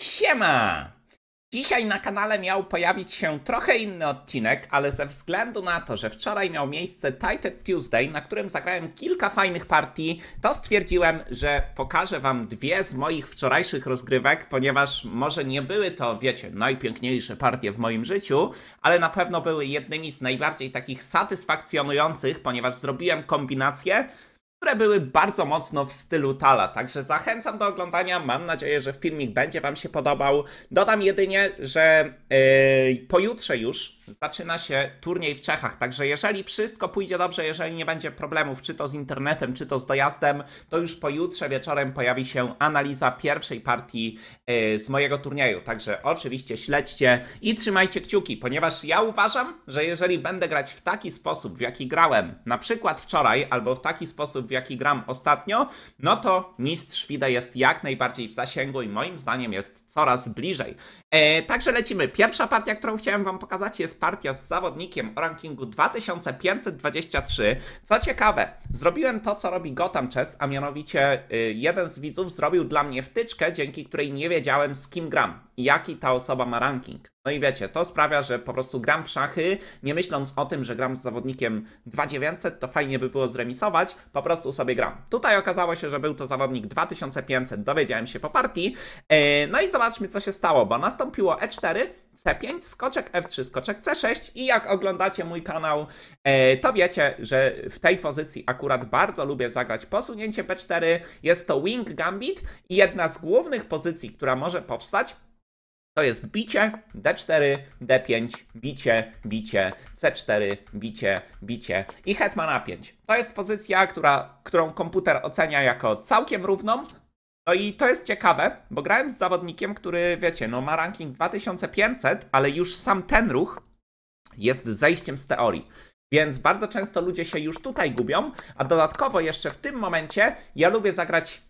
Siema! Dzisiaj na kanale miał pojawić się trochę inny odcinek, ale ze względu na to, że wczoraj miał miejsce Titan Tuesday, na którym zagrałem kilka fajnych partii, to stwierdziłem, że pokażę wam dwie z moich wczorajszych rozgrywek, ponieważ może nie były to, wiecie, najpiękniejsze partie w moim życiu, ale na pewno były jednymi z najbardziej takich satysfakcjonujących, ponieważ zrobiłem kombinację, które były bardzo mocno w stylu Tala, także zachęcam do oglądania, mam nadzieję, że filmik będzie Wam się podobał. Dodam jedynie, że yy, pojutrze już zaczyna się turniej w Czechach. Także jeżeli wszystko pójdzie dobrze, jeżeli nie będzie problemów, czy to z internetem, czy to z dojazdem, to już pojutrze wieczorem pojawi się analiza pierwszej partii y, z mojego turnieju. Także oczywiście śledźcie i trzymajcie kciuki, ponieważ ja uważam, że jeżeli będę grać w taki sposób, w jaki grałem na przykład wczoraj, albo w taki sposób, w jaki gram ostatnio, no to mistrz FIDE jest jak najbardziej w zasięgu i moim zdaniem jest coraz bliżej. E, także lecimy. Pierwsza partia, którą chciałem Wam pokazać jest partia z zawodnikiem o rankingu 2523. Co ciekawe, zrobiłem to, co robi Gotham Chess, a mianowicie y, jeden z widzów zrobił dla mnie wtyczkę, dzięki której nie wiedziałem z kim gram i jaki ta osoba ma ranking. No i wiecie, to sprawia, że po prostu gram w szachy, nie myśląc o tym, że gram z zawodnikiem 2900, to fajnie by było zremisować, po prostu sobie gram. Tutaj okazało się, że był to zawodnik 2500, dowiedziałem się po partii. E, no i zobaczmy, co się stało, bo nastąpiło E4, C5, skoczek F3, skoczek C6 i jak oglądacie mój kanał, e, to wiecie, że w tej pozycji akurat bardzo lubię zagrać posunięcie P4, jest to wing gambit i jedna z głównych pozycji, która może powstać, to jest bicie, d4, d5, bicie, bicie, c4, bicie, bicie i hetman a5. To jest pozycja, która, którą komputer ocenia jako całkiem równą. No i to jest ciekawe, bo grałem z zawodnikiem, który wiecie, no ma ranking 2500, ale już sam ten ruch jest zejściem z teorii. Więc bardzo często ludzie się już tutaj gubią, a dodatkowo jeszcze w tym momencie ja lubię zagrać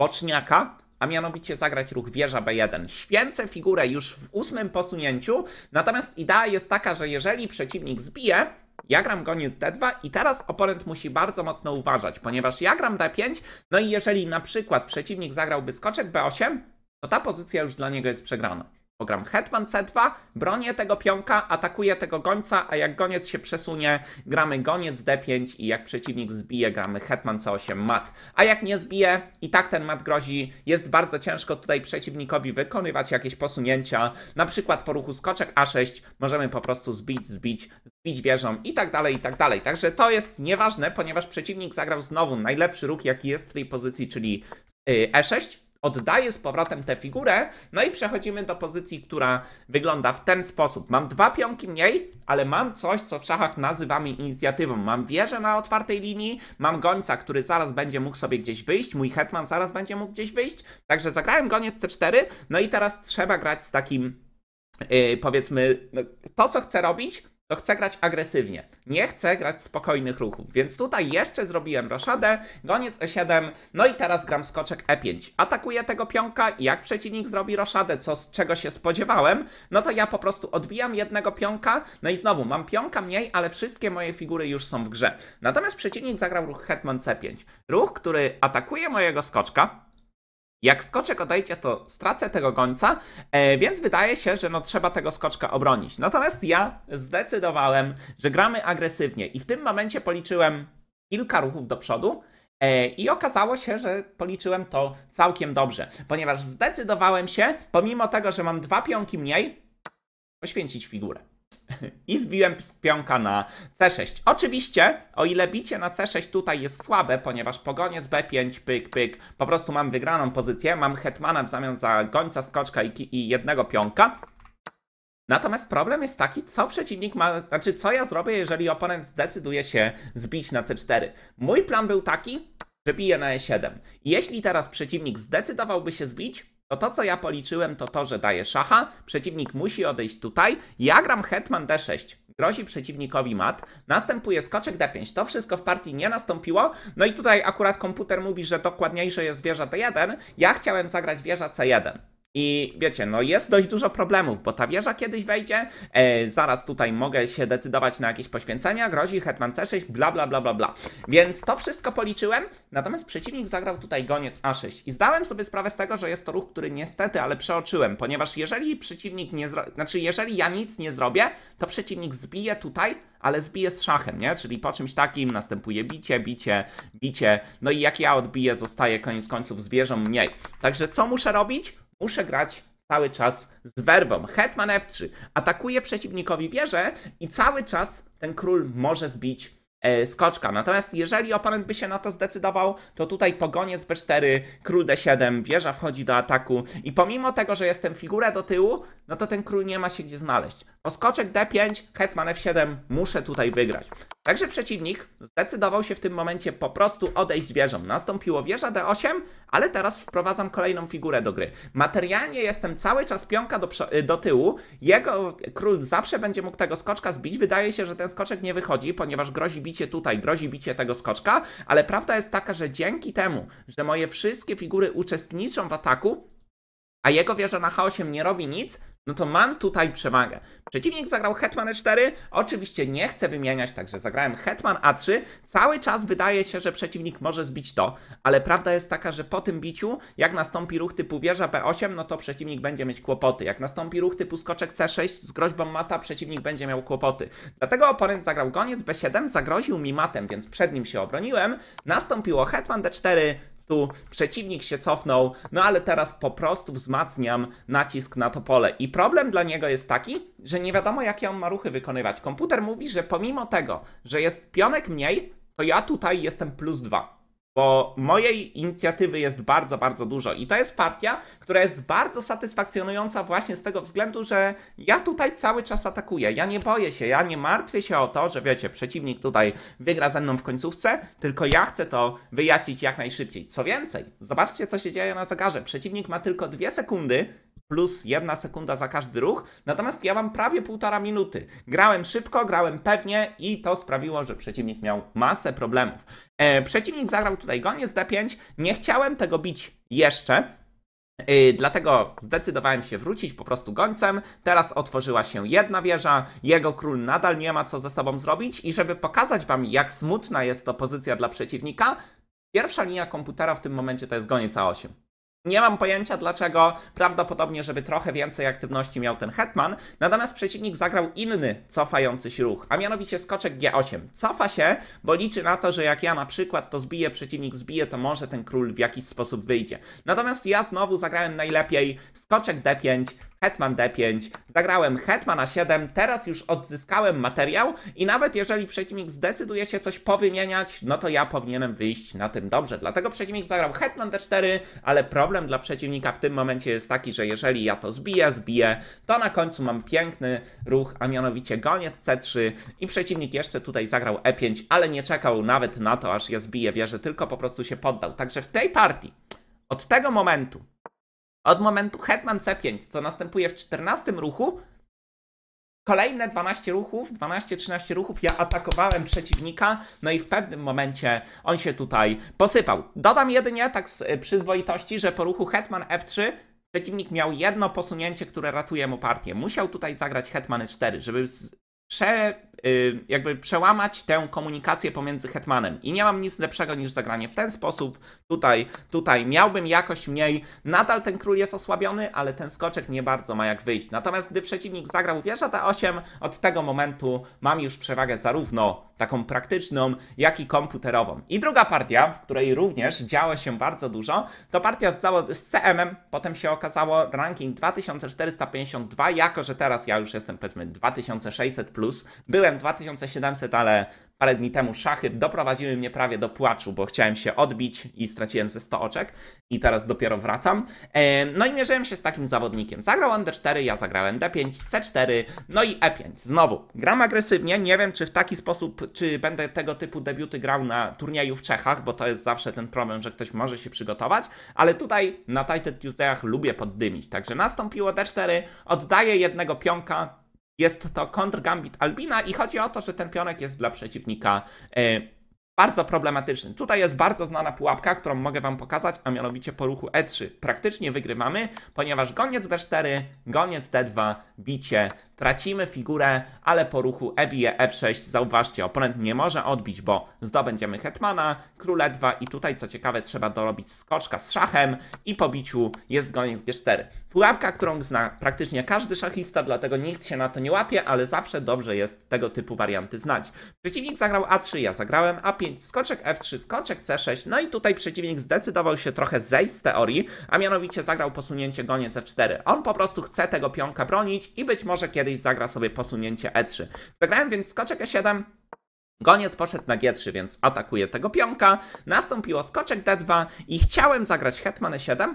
boczniaka, a mianowicie zagrać ruch wieża b1. Święcę figurę już w ósmym posunięciu, natomiast idea jest taka, że jeżeli przeciwnik zbije, ja gram goniec D2 i teraz oponent musi bardzo mocno uważać, ponieważ ja gram D5, no i jeżeli na przykład przeciwnik zagrałby skoczek B8, to ta pozycja już dla niego jest przegrana. Program Hetman C2, bronię tego pionka, atakuję tego gońca, a jak goniec się przesunie, gramy goniec D5 i jak przeciwnik zbije, gramy Hetman C8 mat. A jak nie zbije, i tak ten mat grozi, jest bardzo ciężko tutaj przeciwnikowi wykonywać jakieś posunięcia, na przykład po ruchu skoczek A6 możemy po prostu zbić, zbić, zbić wieżą i tak dalej, i tak dalej. Także to jest nieważne, ponieważ przeciwnik zagrał znowu najlepszy ruch, jaki jest w tej pozycji, czyli y, E6, Oddaję z powrotem tę figurę, no i przechodzimy do pozycji, która wygląda w ten sposób. Mam dwa pionki mniej, ale mam coś, co w szachach nazywamy inicjatywą. Mam wieżę na otwartej linii, mam gońca, który zaraz będzie mógł sobie gdzieś wyjść, mój hetman zaraz będzie mógł gdzieś wyjść, także zagrałem goniec c4, no i teraz trzeba grać z takim Yy, powiedzmy, no, to co chcę robić, to chcę grać agresywnie. Nie chcę grać spokojnych ruchów, więc tutaj jeszcze zrobiłem roszadę, goniec e7, no i teraz gram skoczek e5. Atakuję tego pionka i jak przeciwnik zrobi roszadę, co, czego się spodziewałem, no to ja po prostu odbijam jednego pionka, no i znowu mam pionka mniej, ale wszystkie moje figury już są w grze. Natomiast przeciwnik zagrał ruch hetman c5. Ruch, który atakuje mojego skoczka, jak skoczek odejdzie, to stracę tego gońca, e, więc wydaje się, że no trzeba tego skoczka obronić. Natomiast ja zdecydowałem, że gramy agresywnie i w tym momencie policzyłem kilka ruchów do przodu, e, i okazało się, że policzyłem to całkiem dobrze, ponieważ zdecydowałem się, pomimo tego, że mam dwa pionki mniej, poświęcić figurę i zbiłem pionka na C6. Oczywiście, o ile bicie na C6 tutaj jest słabe, ponieważ pogoniec B5, pyk, pyk, po prostu mam wygraną pozycję, mam hetmana w zamian za gońca, skoczka i, i jednego pionka, Natomiast problem jest taki, co przeciwnik ma, znaczy co ja zrobię, jeżeli oponent zdecyduje się zbić na C4. Mój plan był taki, że bije na E7. Jeśli teraz przeciwnik zdecydowałby się zbić, to to, co ja policzyłem, to to, że daję szacha, przeciwnik musi odejść tutaj, ja gram hetman d6, grozi przeciwnikowi mat, następuje skoczek d5. To wszystko w partii nie nastąpiło, no i tutaj akurat komputer mówi, że dokładniejsze jest wieża d1, ja chciałem zagrać wieża c1. I wiecie, no jest dość dużo problemów, bo ta wieża kiedyś wejdzie, e, zaraz tutaj mogę się decydować na jakieś poświęcenia, grozi hetman c6, bla bla bla bla bla. Więc to wszystko policzyłem, natomiast przeciwnik zagrał tutaj goniec a6 i zdałem sobie sprawę z tego, że jest to ruch, który niestety, ale przeoczyłem, ponieważ jeżeli przeciwnik nie zrobi, znaczy jeżeli ja nic nie zrobię, to przeciwnik zbije tutaj, ale zbije z szachem, nie? Czyli po czymś takim następuje bicie, bicie, bicie, no i jak ja odbiję, zostaje koniec końców zwierzą mniej. Także co muszę robić? muszę grać cały czas z werwą. Hetman F3 atakuje przeciwnikowi wieżę i cały czas ten król może zbić e, skoczka. Natomiast jeżeli oponent by się na to zdecydował, to tutaj pogoniec B4, król D7, wieża wchodzi do ataku i pomimo tego, że jestem figurę do tyłu, no to ten król nie ma się gdzie znaleźć. No skoczek D5, hetman F7, muszę tutaj wygrać. Także przeciwnik zdecydował się w tym momencie po prostu odejść wieżą. Nastąpiło wieża D8, ale teraz wprowadzam kolejną figurę do gry. Materialnie jestem cały czas pionka do, do tyłu. Jego król zawsze będzie mógł tego skoczka zbić. Wydaje się, że ten skoczek nie wychodzi, ponieważ grozi bicie tutaj, grozi bicie tego skoczka, ale prawda jest taka, że dzięki temu, że moje wszystkie figury uczestniczą w ataku, a jego wieża na H8 nie robi nic, no to mam tutaj przewagę. Przeciwnik zagrał Hetman E4, oczywiście nie chcę wymieniać, także zagrałem Hetman A3. Cały czas wydaje się, że przeciwnik może zbić to, ale prawda jest taka, że po tym biciu, jak nastąpi ruch typu wieża B8, no to przeciwnik będzie mieć kłopoty. Jak nastąpi ruch typu skoczek C6 z groźbą mata, przeciwnik będzie miał kłopoty. Dlatego oponent zagrał goniec B7, zagroził mi matem, więc przed nim się obroniłem. Nastąpiło Hetman D4, przeciwnik się cofnął, no ale teraz po prostu wzmacniam nacisk na to pole. I problem dla niego jest taki, że nie wiadomo jakie on ma ruchy wykonywać. Komputer mówi, że pomimo tego, że jest pionek mniej, to ja tutaj jestem plus dwa bo mojej inicjatywy jest bardzo, bardzo dużo. I to jest partia, która jest bardzo satysfakcjonująca właśnie z tego względu, że ja tutaj cały czas atakuję. Ja nie boję się, ja nie martwię się o to, że wiecie, przeciwnik tutaj wygra ze mną w końcówce, tylko ja chcę to wyjaśnić jak najszybciej. Co więcej, zobaczcie, co się dzieje na zegarze. Przeciwnik ma tylko dwie sekundy, plus jedna sekunda za każdy ruch, natomiast ja mam prawie półtora minuty. Grałem szybko, grałem pewnie i to sprawiło, że przeciwnik miał masę problemów. E, przeciwnik zagrał tutaj goniec D5, nie chciałem tego bić jeszcze, e, dlatego zdecydowałem się wrócić po prostu gońcem. Teraz otworzyła się jedna wieża, jego król nadal nie ma co ze sobą zrobić i żeby pokazać wam jak smutna jest to pozycja dla przeciwnika, pierwsza linia komputera w tym momencie to jest goniec A8. Nie mam pojęcia dlaczego, prawdopodobnie, żeby trochę więcej aktywności miał ten hetman, natomiast przeciwnik zagrał inny cofający się ruch, a mianowicie skoczek G8. Cofa się, bo liczy na to, że jak ja na przykład to zbiję, przeciwnik zbije, to może ten król w jakiś sposób wyjdzie. Natomiast ja znowu zagrałem najlepiej skoczek D5, hetman d5, zagrałem hetman a7, teraz już odzyskałem materiał i nawet jeżeli przeciwnik zdecyduje się coś powymieniać, no to ja powinienem wyjść na tym dobrze. Dlatego przeciwnik zagrał hetman d4, ale problem dla przeciwnika w tym momencie jest taki, że jeżeli ja to zbiję, zbiję, to na końcu mam piękny ruch, a mianowicie goniec c3 i przeciwnik jeszcze tutaj zagrał e5, ale nie czekał nawet na to, aż ja zbiję wieżę, tylko po prostu się poddał. Także w tej partii, od tego momentu, od momentu Hetman C5, co następuje w 14 ruchu, kolejne 12 ruchów, 12-13 ruchów, ja atakowałem przeciwnika, no i w pewnym momencie on się tutaj posypał. Dodam jedynie tak z y, przyzwoitości, że po ruchu Hetman F3 przeciwnik miał jedno posunięcie, które ratuje mu partię. Musiał tutaj zagrać Hetman E4, żeby prze, y, jakby przełamać tę komunikację pomiędzy Hetmanem. I nie mam nic lepszego niż zagranie w ten sposób. Tutaj, tutaj miałbym jakoś mniej. Nadal ten król jest osłabiony, ale ten skoczek nie bardzo ma jak wyjść. Natomiast gdy przeciwnik zagrał wieża ta 8 od tego momentu mam już przewagę zarówno taką praktyczną, jak i komputerową. I druga partia, w której również działo się bardzo dużo, to partia z, z CM-em. Potem się okazało ranking 2452, jako że teraz ja już jestem powiedzmy 2600+, plus. Byłem 2700, ale parę dni temu szachy doprowadziły mnie prawie do płaczu, bo chciałem się odbić i straciłem ze 100 oczek i teraz dopiero wracam. E, no i mierzyłem się z takim zawodnikiem. Zagrał on D4, ja zagrałem D5, C4, no i E5. Znowu, gram agresywnie, nie wiem czy w taki sposób, czy będę tego typu debiuty grał na turnieju w Czechach, bo to jest zawsze ten problem, że ktoś może się przygotować, ale tutaj na Titan Tuesdayach lubię poddymić, także nastąpiło D4, oddaję jednego pionka, jest to kontrgambit Albina i chodzi o to, że ten pionek jest dla przeciwnika e, bardzo problematyczny. Tutaj jest bardzo znana pułapka, którą mogę Wam pokazać, a mianowicie po ruchu E3. Praktycznie wygrywamy, ponieważ goniec B4, goniec D2, bicie, tracimy figurę, ale po ruchu E bije F6, zauważcie, oponent nie może odbić, bo zdobędziemy hetmana, król E2 i tutaj, co ciekawe, trzeba dorobić skoczka z szachem i po biciu jest goniec G4. Pułapka, którą zna praktycznie każdy szachista, dlatego nikt się na to nie łapie, ale zawsze dobrze jest tego typu warianty znać. Przeciwnik zagrał A3, ja zagrałem A5, skoczek F3, skoczek C6, no i tutaj przeciwnik zdecydował się trochę zejść z teorii, a mianowicie zagrał posunięcie goniec F4. On po prostu chce tego pionka bronić i być może kiedyś zagra sobie posunięcie E3. Zagrałem więc skoczek E7, Goniec poszedł na G3, więc atakuje tego pionka. Nastąpiło skoczek D2 i chciałem zagrać hetman E7,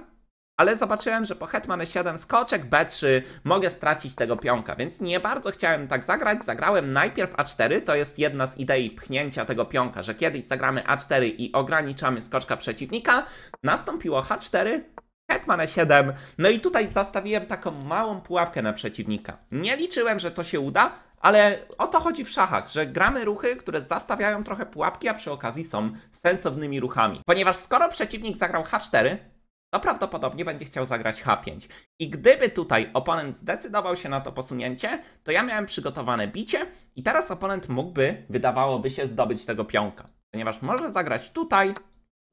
ale zobaczyłem, że po hetman 7 skoczek b3 mogę stracić tego pionka, więc nie bardzo chciałem tak zagrać. Zagrałem najpierw a4, to jest jedna z idei pchnięcia tego pionka, że kiedyś zagramy a4 i ograniczamy skoczka przeciwnika. Nastąpiło h4, Hetman 7 No i tutaj zastawiłem taką małą pułapkę na przeciwnika. Nie liczyłem, że to się uda, ale o to chodzi w szachach, że gramy ruchy, które zastawiają trochę pułapki, a przy okazji są sensownymi ruchami. Ponieważ skoro przeciwnik zagrał H4, to prawdopodobnie będzie chciał zagrać H5. I gdyby tutaj oponent zdecydował się na to posunięcie, to ja miałem przygotowane bicie i teraz oponent mógłby, wydawałoby się, zdobyć tego pionka. Ponieważ może zagrać tutaj,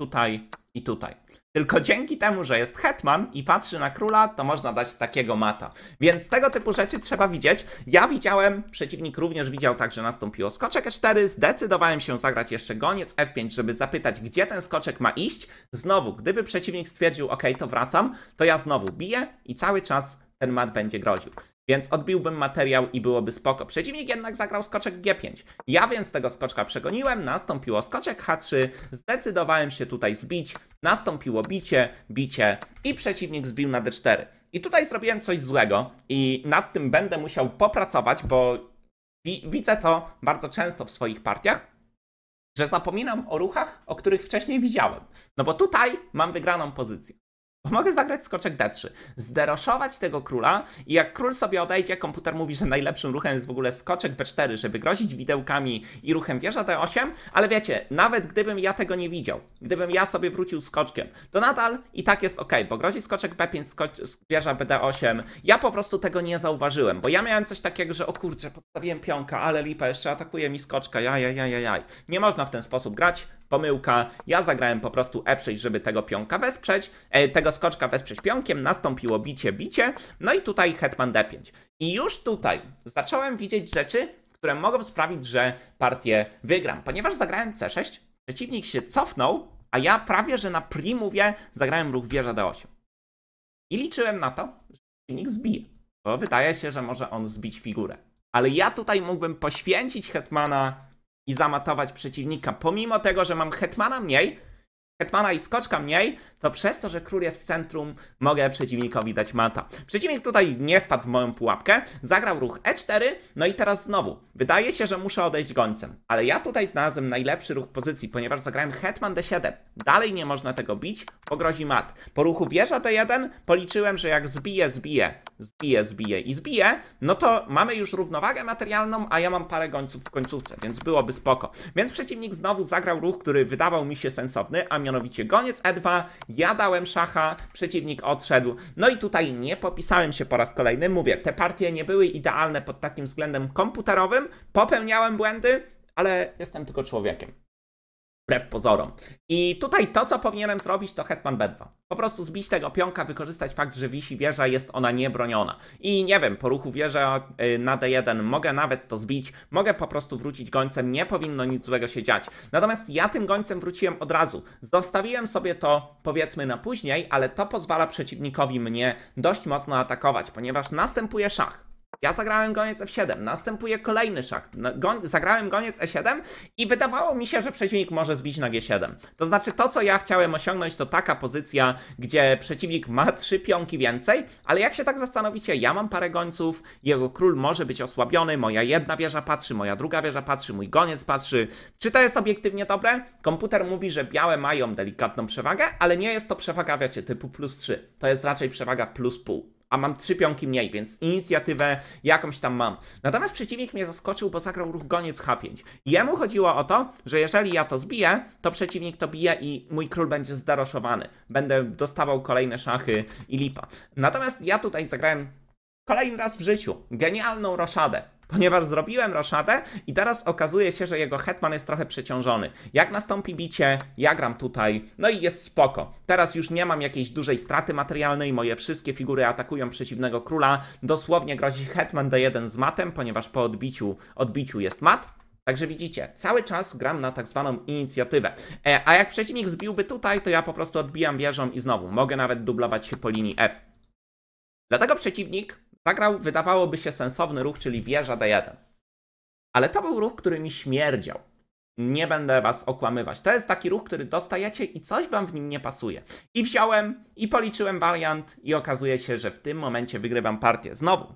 tutaj i tutaj. Tylko dzięki temu, że jest hetman i patrzy na króla, to można dać takiego mata. Więc tego typu rzeczy trzeba widzieć. Ja widziałem, przeciwnik również widział tak, że nastąpiło skoczek e4. Zdecydowałem się zagrać jeszcze goniec f5, żeby zapytać, gdzie ten skoczek ma iść. Znowu, gdyby przeciwnik stwierdził, ok, to wracam, to ja znowu biję i cały czas ten mat będzie groził. Więc odbiłbym materiał i byłoby spoko. Przeciwnik jednak zagrał skoczek G5. Ja więc tego skoczka przegoniłem, nastąpiło skoczek H3, zdecydowałem się tutaj zbić, nastąpiło bicie, bicie i przeciwnik zbił na D4. I tutaj zrobiłem coś złego i nad tym będę musiał popracować, bo wi widzę to bardzo często w swoich partiach, że zapominam o ruchach, o których wcześniej widziałem. No bo tutaj mam wygraną pozycję. Mogę zagrać skoczek D3, zderoszować tego króla i jak król sobie odejdzie, komputer mówi, że najlepszym ruchem jest w ogóle skoczek B4, żeby grozić widełkami i ruchem wieża D8, ale wiecie, nawet gdybym ja tego nie widział, gdybym ja sobie wrócił skoczkiem, to nadal i tak jest ok, bo grozi skoczek B5, skocz, wieża BD8, ja po prostu tego nie zauważyłem, bo ja miałem coś takiego, że o kurczę, podstawiłem pionka, ale lipa, jeszcze atakuje mi skoczka, jaj, jaj, jaj, jaj. Nie można w ten sposób grać, pomyłka. Ja zagrałem po prostu F6, żeby tego pionka wesprzeć, e, tego skoczka wesprzeć pionkiem, nastąpiło bicie, bicie, no i tutaj hetman D5. I już tutaj zacząłem widzieć rzeczy, które mogą sprawić, że partię wygram. Ponieważ zagrałem C6, przeciwnik się cofnął, a ja prawie, że na primuwie zagrałem ruch wieża D8. I liczyłem na to, że przeciwnik zbije, bo wydaje się, że może on zbić figurę. Ale ja tutaj mógłbym poświęcić hetmana i zamatować przeciwnika, pomimo tego, że mam hetmana mniej, hetmana i skoczka mniej, to przez to, że król jest w centrum, mogę przeciwnikowi dać mata. Przeciwnik tutaj nie wpadł w moją pułapkę, zagrał ruch e4, no i teraz znowu. Wydaje się, że muszę odejść gońcem, ale ja tutaj znalazłem najlepszy ruch pozycji, ponieważ zagrałem hetman d7. Dalej nie można tego bić, bo grozi mat. Po ruchu wieża d1 policzyłem, że jak zbiję, zbiję, zbiję, zbiję i zbiję, no to mamy już równowagę materialną, a ja mam parę gońców w końcówce, więc byłoby spoko. Więc przeciwnik znowu zagrał ruch, który wydawał mi się sensowny, a mianowicie mianowicie goniec E2, ja dałem szacha, przeciwnik odszedł. No i tutaj nie popisałem się po raz kolejny. Mówię, te partie nie były idealne pod takim względem komputerowym, popełniałem błędy, ale jestem tylko człowiekiem wbrew pozorom. I tutaj to, co powinienem zrobić, to hetman b2. Po prostu zbić tego pionka, wykorzystać fakt, że wisi wieża, jest ona niebroniona. I nie wiem, po ruchu wieża y, na d1 mogę nawet to zbić, mogę po prostu wrócić gońcem, nie powinno nic złego się dziać. Natomiast ja tym gońcem wróciłem od razu. Zostawiłem sobie to, powiedzmy, na później, ale to pozwala przeciwnikowi mnie dość mocno atakować, ponieważ następuje szach. Ja zagrałem goniec F7, następuje kolejny szach. zagrałem goniec E7 i wydawało mi się, że przeciwnik może zbić na G7. To znaczy to, co ja chciałem osiągnąć, to taka pozycja, gdzie przeciwnik ma trzy pionki więcej, ale jak się tak zastanowicie, ja mam parę gońców, jego król może być osłabiony, moja jedna wieża patrzy, moja druga wieża patrzy, mój goniec patrzy. Czy to jest obiektywnie dobre? Komputer mówi, że białe mają delikatną przewagę, ale nie jest to przewaga, wiecie, typu plus 3. To jest raczej przewaga plus pół a mam trzy pionki mniej, więc inicjatywę jakąś tam mam. Natomiast przeciwnik mnie zaskoczył, bo zagrał ruch goniec H5. Jemu chodziło o to, że jeżeli ja to zbiję, to przeciwnik to bije i mój król będzie zdaroszowany. Będę dostawał kolejne szachy i lipa. Natomiast ja tutaj zagrałem kolejny raz w życiu genialną roszadę ponieważ zrobiłem roszadę i teraz okazuje się, że jego hetman jest trochę przeciążony. Jak nastąpi bicie, ja gram tutaj, no i jest spoko. Teraz już nie mam jakiejś dużej straty materialnej, moje wszystkie figury atakują przeciwnego króla, dosłownie grozi hetman d1 z matem, ponieważ po odbiciu, odbiciu jest mat. Także widzicie, cały czas gram na tak zwaną inicjatywę. E, a jak przeciwnik zbiłby tutaj, to ja po prostu odbijam wieżą i znowu mogę nawet dublować się po linii F. Dlatego przeciwnik Zagrał, wydawałoby się, sensowny ruch, czyli wieża D1. Ale to był ruch, który mi śmierdział. Nie będę was okłamywać. To jest taki ruch, który dostajecie i coś wam w nim nie pasuje. I wziąłem, i policzyłem wariant, i okazuje się, że w tym momencie wygrywam partię. Znowu,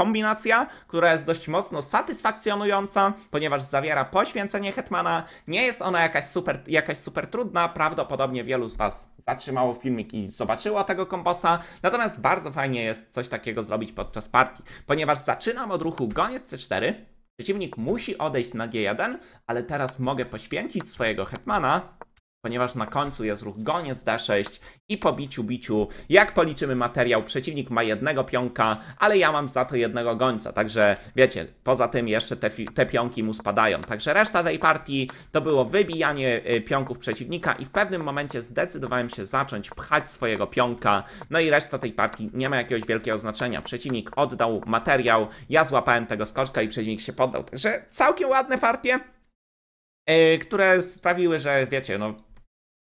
Kombinacja, która jest dość mocno satysfakcjonująca, ponieważ zawiera poświęcenie Hetmana. Nie jest ona jakaś super, jakaś super trudna. Prawdopodobnie wielu z Was zatrzymało filmik i zobaczyło tego komposa, Natomiast bardzo fajnie jest coś takiego zrobić podczas partii, ponieważ zaczynam od ruchu goniec C4. Przeciwnik musi odejść na G1, ale teraz mogę poświęcić swojego Hetmana ponieważ na końcu jest ruch goniec D6 i po biciu biciu, jak policzymy materiał, przeciwnik ma jednego pionka, ale ja mam za to jednego gońca, także wiecie, poza tym jeszcze te, te pionki mu spadają. Także reszta tej partii to było wybijanie y, pionków przeciwnika i w pewnym momencie zdecydowałem się zacząć pchać swojego pionka, no i reszta tej partii nie ma jakiegoś wielkiego znaczenia. Przeciwnik oddał materiał, ja złapałem tego skoczka i przeciwnik się poddał, także całkiem ładne partie. Y, które sprawiły, że wiecie, no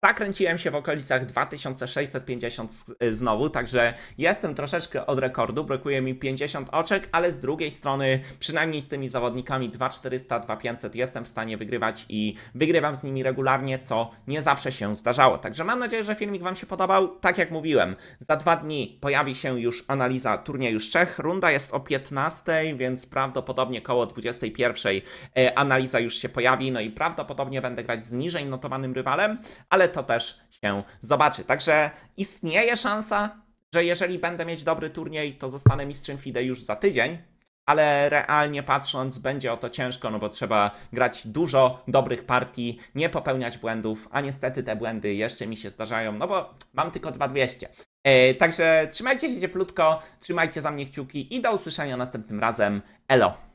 Zakręciłem się w okolicach 2650 y, znowu, także jestem troszeczkę od rekordu, brakuje mi 50 oczek, ale z drugiej strony przynajmniej z tymi zawodnikami 2400, 2500 jestem w stanie wygrywać i wygrywam z nimi regularnie, co nie zawsze się zdarzało. Także mam nadzieję, że filmik Wam się podobał. Tak jak mówiłem, za dwa dni pojawi się już analiza turnieju z Czech. Runda jest o 15, więc prawdopodobnie koło 21 e, analiza już się pojawi, no i prawdopodobnie będę grać z niżej notowanym rywalem, ale to też się zobaczy. Także istnieje szansa, że jeżeli będę mieć dobry turniej, to zostanę mistrzem FIDE już za tydzień, ale realnie patrząc będzie o to ciężko, no bo trzeba grać dużo dobrych partii, nie popełniać błędów, a niestety te błędy jeszcze mi się zdarzają, no bo mam tylko 2200. Yy, e, także trzymajcie się cieplutko, trzymajcie za mnie kciuki i do usłyszenia następnym razem. Elo!